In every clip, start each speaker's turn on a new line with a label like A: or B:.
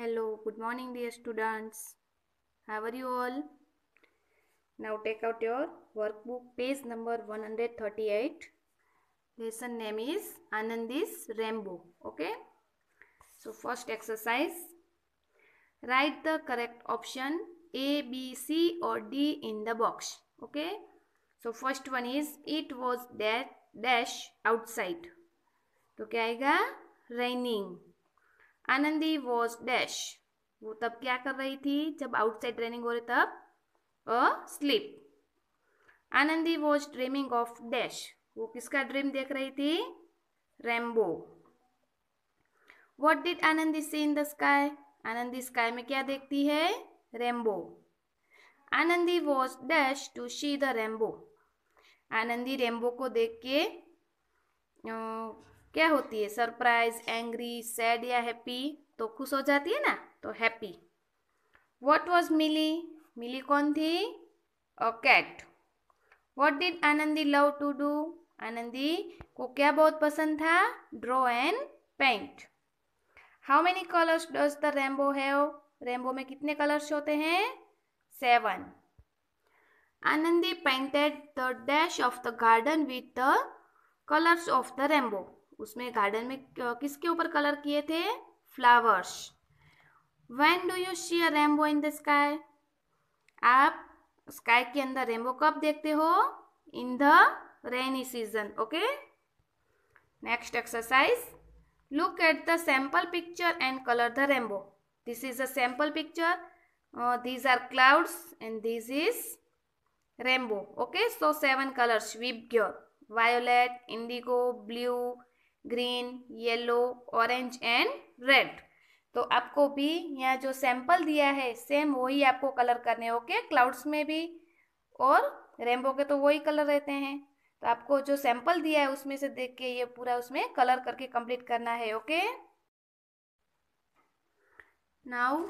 A: Hello, good morning dear students. How are you all? Now take out your workbook page number 138. Lesson name is Anandi's Rainbow. Okay. So first exercise. Write the correct option A, B, C or D in the box. Okay. So first one is it was that dash outside. Okay, raining. Anandi was dash वो तब क्या कर रही थी जब outside training हो रही तब asleep Anandi was dreaming of dash वो किसका ड्रीम देख रही थी rainbow what did Anandi see in the sky Anandi sky में क्या देखती है rainbow Anandi was dash to she the rainbow Anandi rainbow को देख के क्या होती है सरप्राइज एंग्री सैड या हैप्पी तो खुश हो जाती है ना तो happy what was Mili Mili कौन थी a cat what did Anandi love to do Anandi को क्या बहुत पसंद था draw and paint how many colours does the rainbow have rainbow में कितने कलर्स होते हैं seven Anandi painted the dash of the garden with the colours of the rainbow उसमें गार्डन में किसके ऊपर कलर किए थे flowers when do you see a rainbow in the sky आप स्काई के अंदर रेमबो कब देखते हो in the rainy season okay next exercise look at the sample picture and colour the rainbow this is a sample picture these are clouds and this is rainbow okay so seven colours VIBGYOR violet indigo blue green yellow orange and red तो आपको भी यहाँ जो sample दिया है same वही आपको colour करने ओके क्लाउड्स में भी और रेनबो के तो वही कलर रहते हैं तो आपको जो सैंपल दिया है उसमें से देख के ये पूरा उसमें कलर करके कंप्लीट करना है okay now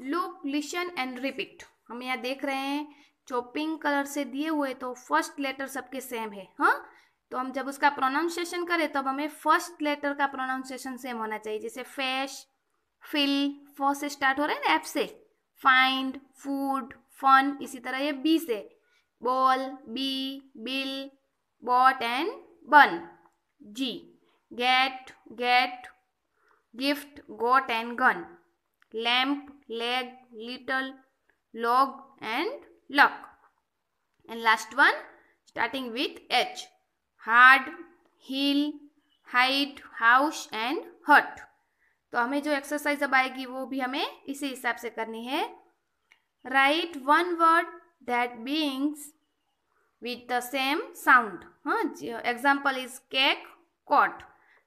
A: look listen and repeat हम यहाँ देख रहे हैं जो कलर से दिए हुए तो फर्स्ट लेटर सबके सेम है हाँ तो हम जब उसका प्रोनाउंसिएशन करें तब तो हमें फर्स्ट लेटर का प्रोनाउंसिएशन सेम होना चाहिए जैसे फैश फिल फो से स्टार्ट हो रहा है ना एफ से फाइंड फूड फन इसी तरह ये बी से ball B bill boat and bun G get get gift goat and gun lamp leg little log and luck and last one starting with H hard heel height house and hut तो हमें जो exercise अब आएगी वो भी हमें इसी हिसाब से करनी है write one word that begins with the same sound example is cake cot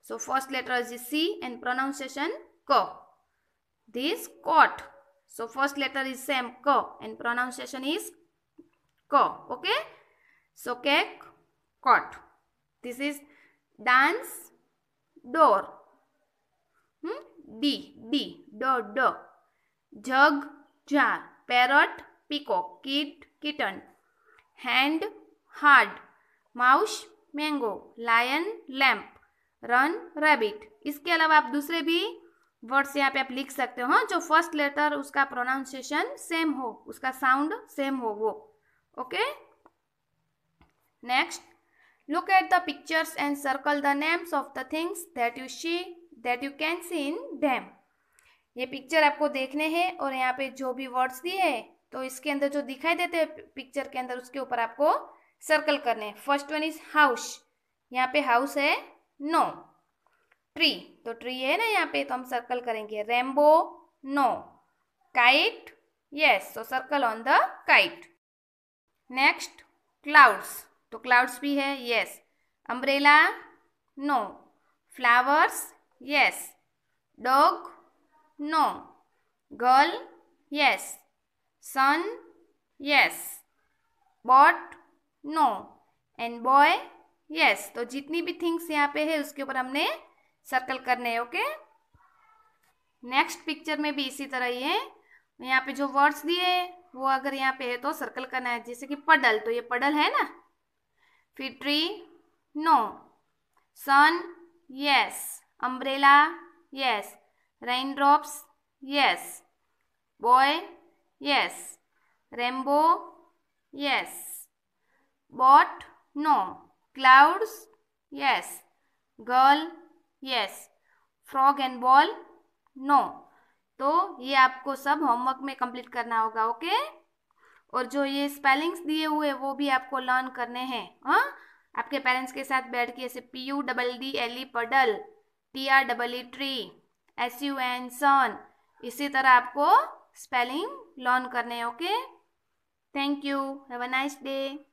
A: so first letter is is C and pronunciation क this cot so first letter is same क एंड प्रोनाउंसिएशन इज क okay so cake cot this is dance door hmm? d d dot dot jug jar parrot peacock kid kitten hand hard mouse mango lion lamp run rabbit इसके अलावा आप दूसरे भी words यहाँ पे आप लिख सकते हो जो फर्स्ट लेटर उसका प्रोनाउंसिएशन सेम हो उसका साउंड सेम हो वो okay next Look at the pictures and circle the names of the things that you see that you can see in them. ये पिक्चर आपको देखने हैं और यहाँ पे जो भी वर्ड्स दिए हैं तो इसके अंदर जो दिखाई देते हैं पिक्चर के अंदर उसके ऊपर आपको सर्कल करने हैं फर्स्ट वन इज हाउस यहाँ पे हाउस है नो ट्री तो ट्री है ना यहाँ पे तो हम सर्कल करेंगे rainbow no kite yes so circle on the kite next clouds तो क्लाउड्स भी है yes umbrella no flowers yes dog no girl yes sun yes boat no and boy yes तो जितनी भी थिंग्स यहाँ पे है उसके ऊपर हमने सर्कल करने हैं ओके नेक्स्ट पिक्चर में भी इसी तरह ही है यहाँ पे जो वर्ड्स दिए हैं वो अगर यहाँ पे है तो सर्कल करना है जैसे कि पडल तो ये पडल है ना फिर tree no sun yes umbrella yes rain drops yes boy yes rainbow yes boat no clouds yes girl yes frog and ball no तो ये आपको सब होमवर्क में कंप्लीट करना होगा ओके okay? और जो ये स्पेलिंग्स दिए हुए वो भी आपको लर्न करने हैं हाँ आपके पेरेंट्स के साथ बैठ के ऐसे P U double D L E puddle T R double E tree S U N sun इसी तरह आपको स्पेलिंग लर्न करने हैं okay thank you have a nice day